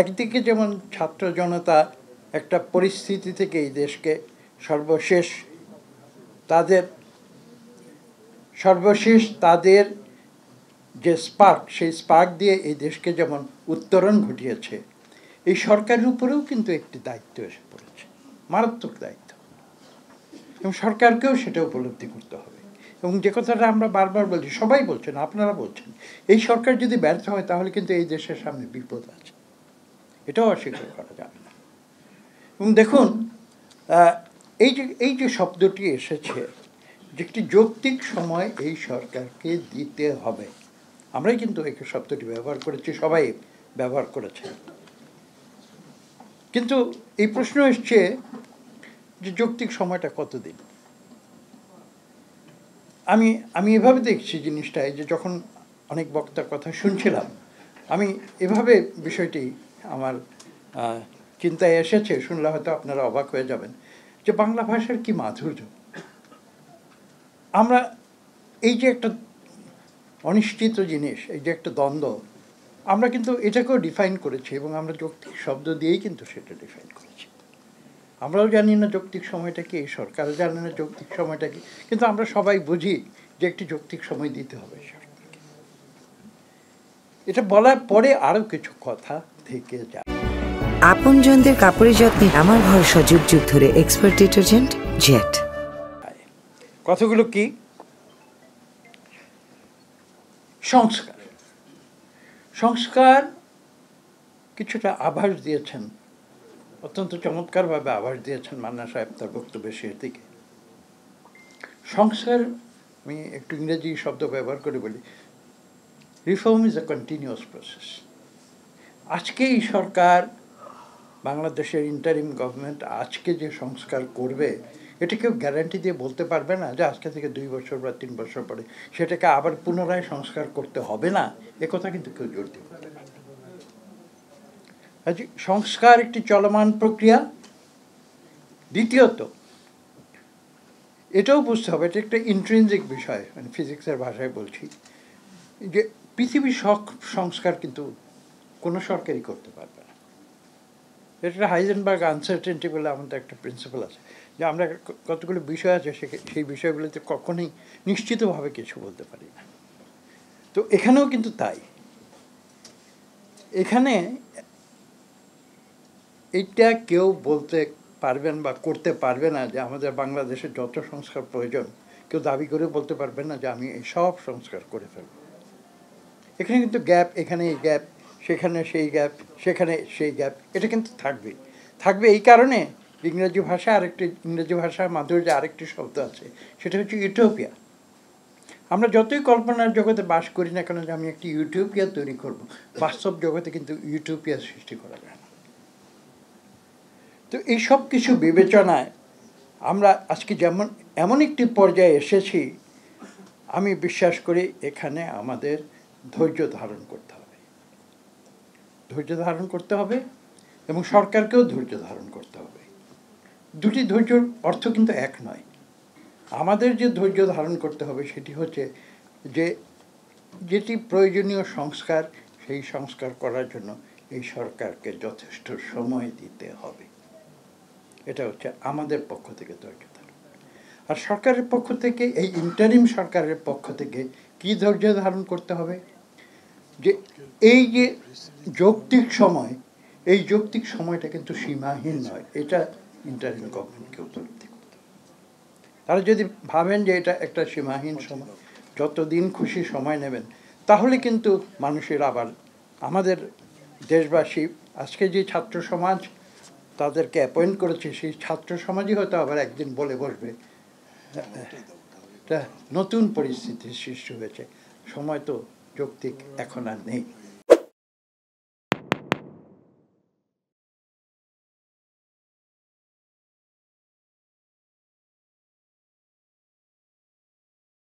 একদিকে যেমন ছাত্র জনতা একটা পরিস্থিতি থেকে এই দেশকে সর্বশেষ তাদের সর্বশেষ তাদের যে স্পার্ক সেই স্পার্ক দিয়ে এই দেশকে যেমন উত্তরণ ঘটিয়েছে এই সরকারের উপরেও কিন্তু একটি দায়িত্ব এসে পড়েছে মারাত্মক দায়িত্ব এবং সরকারকেও সেটা উপলব্ধি করতে হবে এবং যে কথাটা আমরা বারবার বলছি সবাই বলছেন আপনারা বলছেন এই সরকার যদি ব্যর্থ হয় তাহলে কিন্তু এই দেশের সামনে বিপদ আছে এটাও অস্বীকার করা যাবে না এবং দেখুন এই যে এই যে শব্দটি এসেছে যে একটি যৌক্তিক সময় এই সরকারকে দিতে হবে আমরাই কিন্তু এই শব্দটি ব্যবহার করেছি সবাই ব্যবহার করেছে কিন্তু এই প্রশ্ন এসছে যে যৌক্তিক সময়টা কতদিন আমি আমি এভাবে দেখছি জিনিসটায় যে যখন অনেক বক্তার কথা শুনছিলাম আমি এভাবে বিষয়টি আমার চিন্তায় এসেছে শুনলে হয়তো আপনারা অবাক হয়ে যাবেন যে বাংলা ভাষার কি মাধুর্য আমরা এই যে একটা অনিশ্চিত জিনিস এই যে একটা দ্বন্দ্ব আমরা কিন্তু এটাকেও ডিফাইন করেছি এবং আমরা যৌক্তিক শব্দ দিয়েই কিন্তু সেটা ডিফাইন করেছি আমরাও জানি না যৌক্তিক সময়টা কি এই সরকারও জানে না যৌক্তিক সময়টা কি কিন্তু আমরা সবাই বুঝি যে একটি যৌক্তিক সময় দিতে হবে এটা বলার পরে আরো কিছু কথা থেকে যায় আপন জনদের কাপড়ের যত্নে আমার ভরসা যুগ যুগ ধরে এক্সপার্ট ডিটারজেন্ট জেট কথাগুলো কি সংস্কার সংস্কার কিছুটা আভাস দিয়েছেন অত্যন্ত চমৎকারভাবে আভাস দিয়েছেন মান্না সাহেব তার বক্তব্যের শেষ দিকে সংস্কার আমি একটু ইংরেজি শব্দ ব্যবহার করে বলি reform is a continuous process আজকে এই সরকার বাংলাদেশের ইন্টারিম গভর্নমেন্ট আজকে যে সংস্কার করবে এটা কেউ গ্যারান্টি দিয়ে বলতে পারবে না যে আজকে থেকে দুই বছর বা তিন বছর পরে সেটাকে আবার পুনরায় সংস্কার করতে হবে না এ কথা কিন্তু কেউ জোর দিতে পারে আচ্ছা, সংস্কার একটি চলমান প্রক্রিয়া দ্বিতীয়ত এটাও বুঝতে হবে এটা একটা ইন্ট্রেন্সিক বিষয় মানে ফিজিক্সের ভাষায় বলছি যে পৃথিবীর সব সংস্কার কিন্তু কোনো সরকারই করতে পারবে না এটা হাইজেনবার্গ আনসার্টেন্টি বলে আমাদের একটা প্রিন্সিপাল আছে যে আমরা কতগুলো বিষয় আছে সেই বিষয়গুলোতে কখনোই নিশ্চিতভাবে কিছু বলতে পারি না তো এখানেও কিন্তু তাই এখানে এটা কেউ বলতে পারবেন বা করতে পারবে না যে আমাদের বাংলাদেশে যত সংস্কার প্রয়োজন কেউ দাবি করে বলতে পারবে না যে আমি এই সব সংস্কার করে ফেলব এখানে কিন্তু গ্যাপ এখানে এই গ্যাপ সেখানে সেই গ্যাপ সেখানে সেই গ্যাপ এটা কিন্তু থাকবে থাকবে এই কারণে ইংরাজি ভাষা আরেকটি ইংরাজি ভাষার যে আরেকটি শব্দ আছে সেটা হচ্ছে ইউটোপিয়া আমরা যতই কল্পনার জগতে বাস করি না কেন যে আমি একটি ইউটিউপিয়া তৈরি করব বাস্তব জগতে কিন্তু ইউটিউপিয়ার সৃষ্টি করা যায় না তো এই সব কিছু বিবেচনায় আমরা আজকে যেমন এমন একটি পর্যায়ে এসেছি আমি বিশ্বাস করি এখানে আমাদের ধৈর্য ধারণ করতে হবে ধৈর্য ধারণ করতে হবে এবং সরকারকেও ধৈর্য ধারণ করতে হবে দুটি ধৈর্যর অর্থ কিন্তু এক নয় আমাদের যে ধৈর্য ধারণ করতে হবে সেটি হচ্ছে যে যেটি প্রয়োজনীয় সংস্কার সেই সংস্কার করার জন্য এই সরকারকে যথেষ্ট সময় দিতে হবে এটা হচ্ছে আমাদের পক্ষ থেকে ধৈর্য ধারণ আর সরকারের পক্ষ থেকে এই ইন্টারিম সরকারের পক্ষ থেকে কি ধৈর্য ধারণ করতে হবে যে এই যে যৌক্তিক সময় এই যৌক্তিক সময়টা কিন্তু সীমাহীন নয় এটা ইন্টারিম গভর্নমেন্টকে উপলব্ধি করতে তারা যদি ভাবেন যে এটা একটা সীমাহীন সময় যতদিন খুশি সময় নেবেন তাহলে কিন্তু মানুষের আবার আমাদের দেশবাসী আজকে যে ছাত্র সমাজ তাদেরকে অ্যাপয়েন্ট করেছে সেই ছাত্র সমাজই হয়তো আবার একদিন বলে বসবে নতুন পরিস্থিতির সৃষ্টি হয়েছে সময় তো যৌক্তিক এখন আর নেই